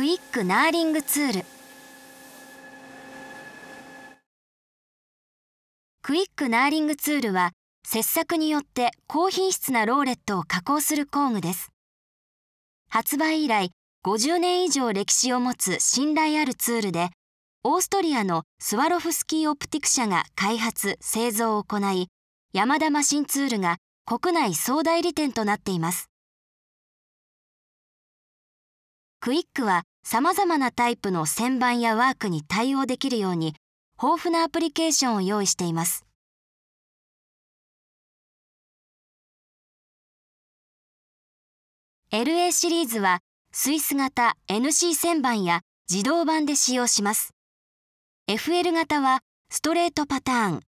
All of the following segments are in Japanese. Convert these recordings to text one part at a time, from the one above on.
クイックナーリングツールクイックナーリングツールは切削によって高品質なローレットを加工する工具です発売以来50年以上歴史を持つ信頼あるツールでオーストリアのスワロフスキー・オプティク社が開発製造を行い山田マシンツールが国内総代理店となっていますクイックはさまざまなタイプの旋盤やワークに対応できるように豊富なアプリケーションを用意しています。LA シリーズはスイス型 NC 旋盤や自動版で使用します。FL 型はストレートパターン、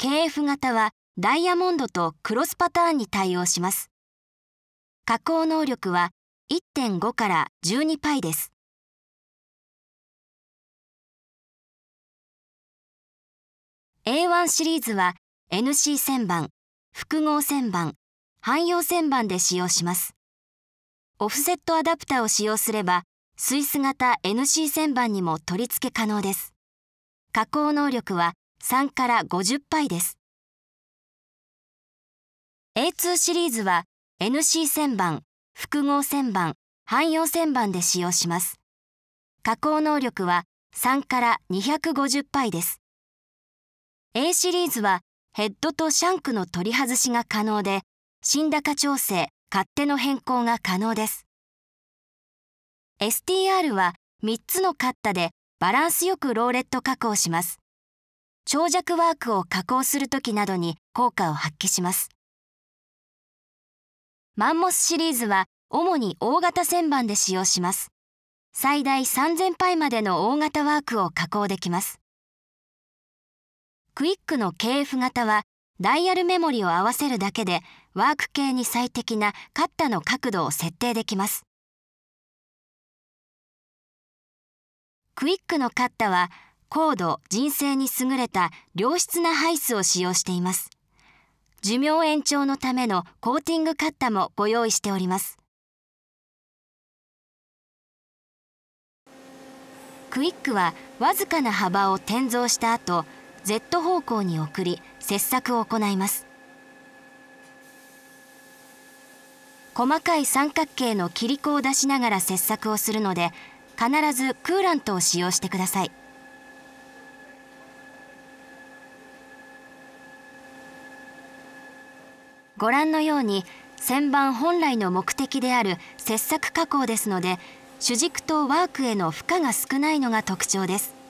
KF 型はダイヤモンドとクロスパターンに対応します。加工能力は1.5から12パイです。A1 シリーズは NC 旋盤、複合旋盤、汎用旋盤で使用します。オフセットアダプタを使用すれば、スイス型 NC 旋盤にも取り付け可能です。加工能力は3から50パイです。A2 シリーズは NC 旋盤、複合旋盤、汎用旋盤で使用します。加工能力は3から250パです。A シリーズはヘッドとシャンクの取り外しが可能で、新高調整、勝手の変更が可能です。STR は3つのカッタでバランスよくローレット加工します。長尺ワークを加工するときなどに効果を発揮します。マンモスシリーズは主に大型旋盤で使用します。最大3000パまでの大型ワークを加工できます。クイックの KF 型はダイヤルメモリを合わせるだけでワーク系に最適なカッタの角度を設定できます。クイックのカッタは高度、人性に優れた良質なハイスを使用しています。寿命延長のためのコーティングカッタもご用意しておりますクイックはわずかな幅を転造した後 Z 方向に送り切削を行います細かい三角形の切り子を出しながら切削をするので必ずクーラントを使用してくださいご覧のように旋盤本来の目的である切削加工ですので主軸とワークへの負荷が少ないのが特徴です。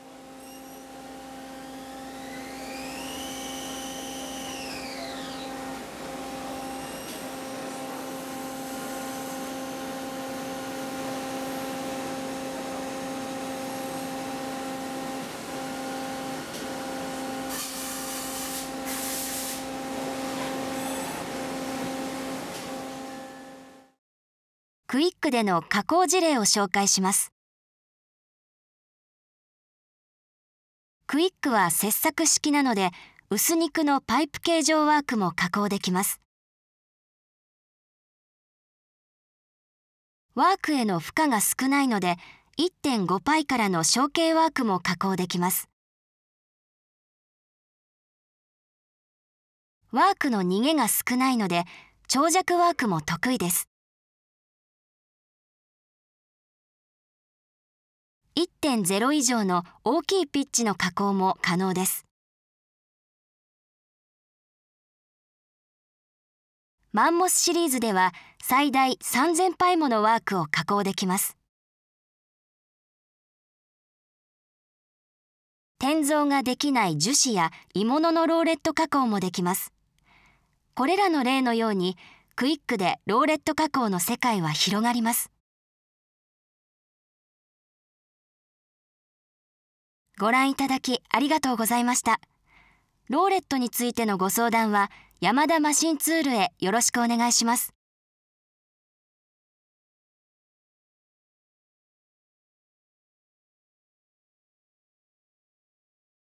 クイックでの加工事例を紹介します。クイックは切削式なので薄肉のパイプ形状ワークも加工できます。ワークへの負荷が少ないので1.5パイからの小径ワークも加工できます。ワークの逃げが少ないので長尺ワークも得意です。1.0以上の大きいピッチの加工も可能です。マンモスシリーズでは最大3000杯ものワークを加工できます。転造ができない樹脂や鋳物のローレット加工もできます。これらの例のようにクイックでローレット加工の世界は広がります。ご覧いただきありがとうございました。ローレットについてのご相談は山田マシンツールへよろしくお願いします。